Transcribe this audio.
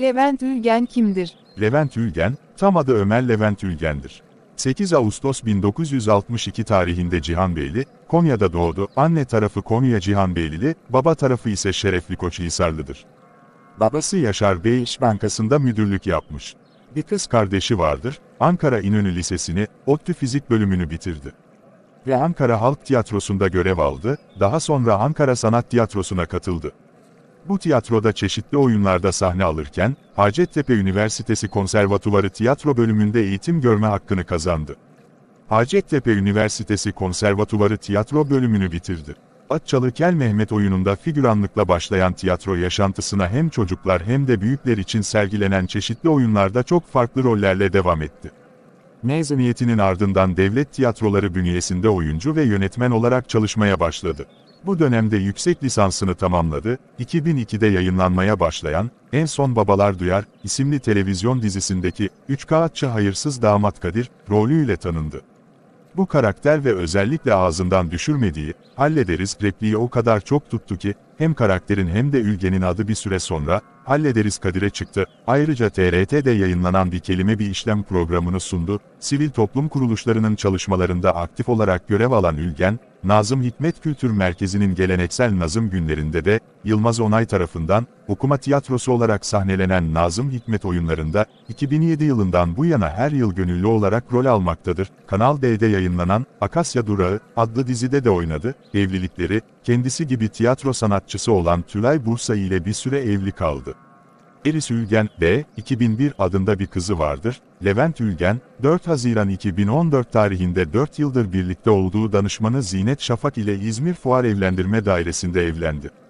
Levent Ülgen kimdir? Levent Ülgen, tam adı Ömer Levent Ülgen'dir. 8 Ağustos 1962 tarihinde Cihanbeyli, Konya'da doğdu. Anne tarafı Konya Cihanbeylili, baba tarafı ise Şerefli Koçhisarlı'dır. Babası Yaşar Bey İş Bankası'nda müdürlük yapmış. Bir kız kardeşi vardır, Ankara İnönü Lisesi'ni, ODTÜ Fizik bölümünü bitirdi. Ve Ankara Halk Tiyatrosu'nda görev aldı, daha sonra Ankara Sanat Tiyatrosu'na katıldı. Bu tiyatroda çeşitli oyunlarda sahne alırken, Hacettepe Üniversitesi Konservatuvarı tiyatro bölümünde eğitim görme hakkını kazandı. Hacettepe Üniversitesi Konservatuvarı tiyatro bölümünü bitirdi. Atçalı Kel Mehmet oyununda figüranlıkla başlayan tiyatro yaşantısına hem çocuklar hem de büyükler için sergilenen çeşitli oyunlarda çok farklı rollerle devam etti. Mezuniyetinin ardından devlet tiyatroları bünyesinde oyuncu ve yönetmen olarak çalışmaya başladı. Bu dönemde yüksek lisansını tamamladı, 2002'de yayınlanmaya başlayan, En Son Babalar Duyar, isimli televizyon dizisindeki, üç kağıtçı hayırsız damat Kadir, rolüyle tanındı. Bu karakter ve özellikle ağzından düşürmediği, hallederiz repliği o kadar çok tuttu ki, hem karakterin hem de Ülge'nin adı bir süre sonra, Hallederiz Kadir'e çıktı. Ayrıca TRT'de yayınlanan bir kelime bir işlem programını sundu. Sivil toplum kuruluşlarının çalışmalarında aktif olarak görev alan Ülgen, Nazım Hikmet Kültür Merkezi'nin geleneksel Nazım günlerinde de, Yılmaz Onay tarafından, okuma tiyatrosu olarak sahnelenen Nazım Hikmet oyunlarında, 2007 yılından bu yana her yıl gönüllü olarak rol almaktadır. Kanal D'de yayınlanan, Akasya Durağı, adlı dizide de oynadı, evlilikleri, kendisi gibi tiyatro sanat sanatçısı olan Tülay Bursa ile bir süre evli kaldı. Eris Ülgen ve 2001 adında bir kızı vardır. Levent Ülgen, 4 Haziran 2014 tarihinde 4 yıldır birlikte olduğu danışmanı Zinet Şafak ile İzmir Fuar Evlendirme Dairesi'nde evlendi.